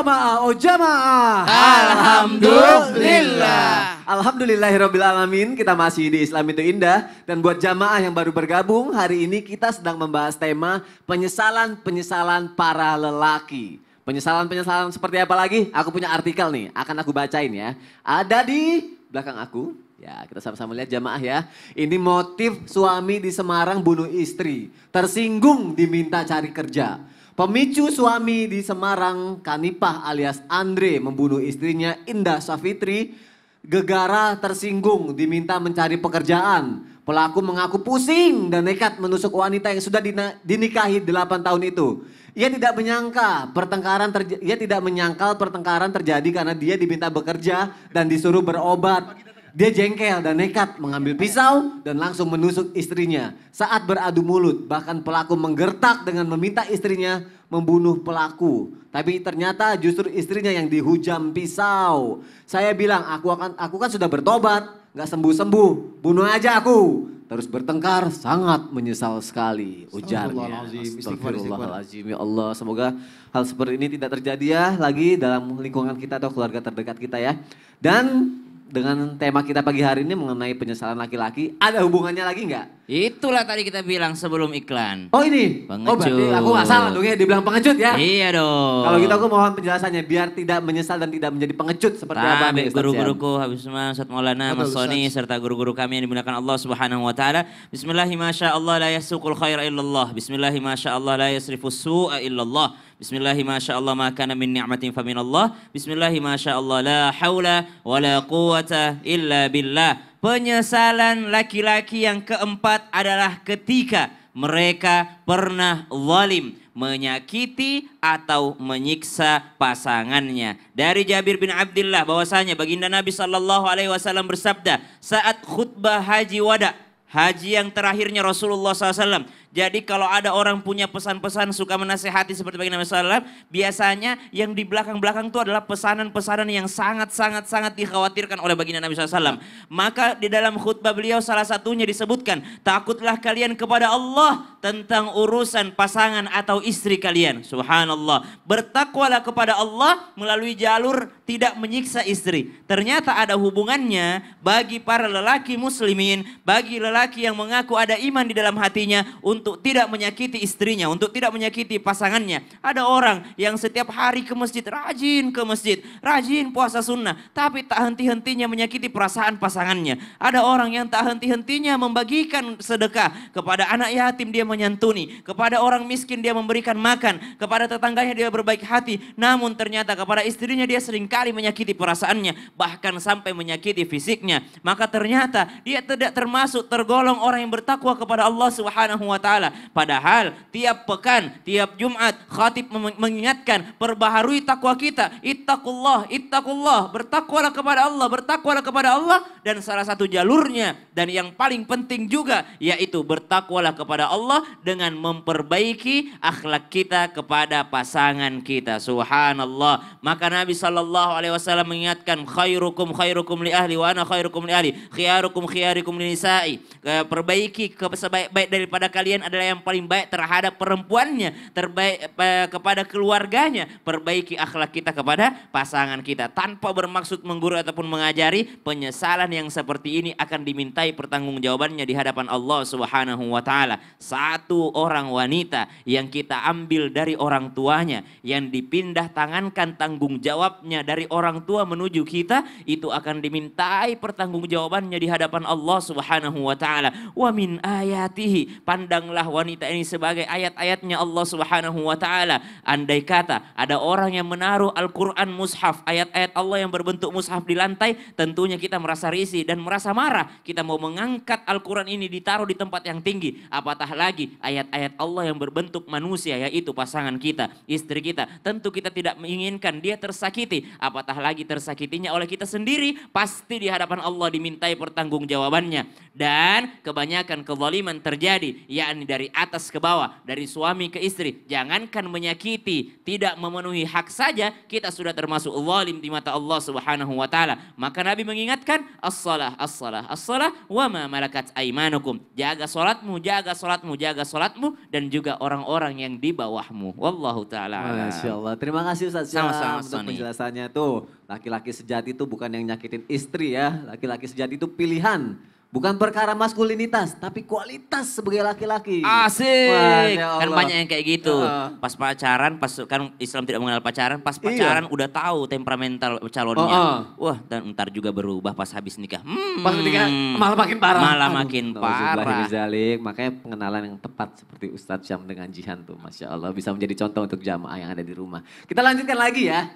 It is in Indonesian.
jamaah, oh jamaah. Alhamdulillah. Alhamdulillahirabbil kita masih di Islam itu indah dan buat jamaah yang baru bergabung, hari ini kita sedang membahas tema penyesalan-penyesalan para lelaki. Penyesalan-penyesalan seperti apa lagi? Aku punya artikel nih, akan aku bacain ya. Ada di belakang aku. Ya, kita sama-sama lihat jamaah ya. Ini motif suami di Semarang bunuh istri. Tersinggung diminta cari kerja. Pemicu suami di Semarang, Kanipah alias Andre membunuh istrinya Indah Safitri gegara tersinggung diminta mencari pekerjaan. Pelaku mengaku pusing dan nekat menusuk wanita yang sudah dinikahi 8 tahun itu. Ia tidak menyangka pertengkaran ia tidak menyangkal pertengkaran terjadi karena dia diminta bekerja dan disuruh berobat. Dia jengkel dan nekat mengambil pisau dan langsung menusuk istrinya. Saat beradu mulut, bahkan pelaku menggertak dengan meminta istrinya membunuh pelaku. Tapi ternyata justru istrinya yang dihujam pisau. Saya bilang, aku akan aku kan sudah bertobat, gak sembuh-sembuh, bunuh aja aku. Terus bertengkar, sangat menyesal sekali ujarnya. Astagfirullahaladzim. Ya Allah, semoga hal seperti ini tidak terjadi ya lagi dalam lingkungan kita atau keluarga terdekat kita ya. Dan dengan tema kita pagi hari ini mengenai penyesalan laki-laki, ada hubungannya lagi nggak? Itulah tadi kita bilang sebelum iklan. Oh ini? Pengecut. Oh berarti aku gak salah dong ya, dibilang pengecut ya? Iya dong. Kalau gitu aku mohon penjelasannya, biar tidak menyesal dan tidak menjadi pengecut seperti Tabi, apa Tapi guru-guruku, habis semua Ustaz Maulana, Mas Soni, serta guru-guru kami yang dimuliakan Allah subhanahu wa ta'ala. Bismillahirrahmanirrahim, la yasukul khaira illallah. Bismillahirrahmanirrahim, la yasrifu su'a illallah. Bismillahi ma syaa Allah ma min ni'matin fa min Allah. Bismillahi ma Allah la haula wa la quwwata quwata illa billah. Penyesalan laki-laki yang keempat adalah ketika mereka pernah zalim, menyakiti atau menyiksa pasangannya. Dari Jabir bin Abdullah bahwasanya baginda Nabi Shallallahu alaihi wasallam bersabda saat khutbah haji wada' Haji yang terakhirnya Rasulullah SAW. Jadi kalau ada orang punya pesan-pesan suka menasehati seperti bagi Nabi SAW, biasanya yang di belakang-belakang itu adalah pesanan-pesanan yang sangat-sangat-sangat dikhawatirkan oleh baginda Nabi SAW. Maka di dalam khutbah beliau salah satunya disebutkan, takutlah kalian kepada Allah tentang urusan pasangan atau istri kalian. Subhanallah. Bertakwalah kepada Allah melalui jalur tidak menyiksa istri. Ternyata ada hubungannya bagi para lelaki muslimin, bagi lelaki laki-laki yang mengaku ada iman di dalam hatinya untuk tidak menyakiti istrinya, untuk tidak menyakiti pasangannya. Ada orang yang setiap hari ke masjid, rajin ke masjid, rajin puasa sunnah, tapi tak henti-hentinya menyakiti perasaan pasangannya. Ada orang yang tak henti-hentinya membagikan sedekah kepada anak yatim dia menyantuni, kepada orang miskin dia memberikan makan, kepada tetangganya dia berbaik hati, namun ternyata kepada istrinya dia seringkali menyakiti perasaannya, bahkan sampai menyakiti fisiknya. Maka ternyata dia tidak termasuk tergolong tergolong orang yang bertakwa kepada Allah Subhanahu wa taala. Padahal tiap pekan, tiap Jumat khatib mengingatkan, perbaharui takwa kita. Ittaqullah, ittaqullah, bertakwalah kepada Allah, bertakwalah kepada Allah dan salah satu jalurnya dan yang paling penting juga yaitu bertakwalah kepada Allah dengan memperbaiki akhlak kita kepada pasangan kita. Subhanallah. Maka Nabi sallallahu alaihi wasallam mengingatkan khairukum khairukum li ahli wa ana khairukum li ahli, khiyarukum khairukum li nisa'i perbaiki sebaik-baik daripada kalian adalah yang paling baik terhadap perempuannya, terbaik kepada keluarganya, perbaiki akhlak kita kepada pasangan kita tanpa bermaksud menggurui ataupun mengajari penyesalan yang seperti ini akan dimintai pertanggungjawabannya di hadapan Allah Subhanahu wa taala. Satu orang wanita yang kita ambil dari orang tuanya yang dipindah tangankan tanggung jawabnya dari orang tua menuju kita itu akan dimintai pertanggungjawabannya di hadapan Allah Subhanahu wa taala taala, "Wa min ayatihi." Pandanglah wanita ini sebagai ayat-ayatnya Allah Subhanahu wa taala. Andai kata ada orang yang menaruh Al-Qur'an mushaf, ayat-ayat Allah yang berbentuk mushaf di lantai, tentunya kita merasa risih dan merasa marah. Kita mau mengangkat Al-Qur'an ini ditaruh di tempat yang tinggi, apatah lagi ayat-ayat Allah yang berbentuk manusia yaitu pasangan kita, istri kita. Tentu kita tidak menginginkan dia tersakiti, apatah lagi tersakitinya oleh kita sendiri, pasti di hadapan Allah dimintai pertanggungjawabannya. Dan kebanyakan kezaliman terjadi, yakni dari atas ke bawah, dari suami ke istri. Jangankan menyakiti, tidak memenuhi hak saja, kita sudah termasuk zalim di mata Allah Subhanahu wa taala. Maka Nabi mengingatkan, as-salah, as-salah, as-salah wa ma malakat aimanukum. Jaga salatmu, jaga salatmu, jaga salatmu dan juga orang-orang yang di bawahmu. Wallahu taala. Masyaallah. Terima kasih Ustaz Sama-sama, untuk Sony. penjelasannya tuh. Laki-laki sejati itu bukan yang nyakitin istri ya. Laki-laki sejati itu pilihan Bukan perkara maskulinitas, tapi kualitas sebagai laki-laki. Asik. Ya kan banyak yang kayak gitu. Uh. Pas pacaran, pas kan Islam tidak mengenal pacaran, pas iya. pacaran iya. udah tahu temperamental calonnya. Uh -uh. Wah, dan ntar juga berubah pas habis nikah. Hmm, pas nikah malah makin parah. Malah Aduh, makin parah. Zalik, makanya pengenalan yang tepat seperti Ustadz Syam dengan Jihan tuh, masya Allah bisa menjadi contoh untuk jamaah yang ada di rumah. Kita lanjutkan lagi ya.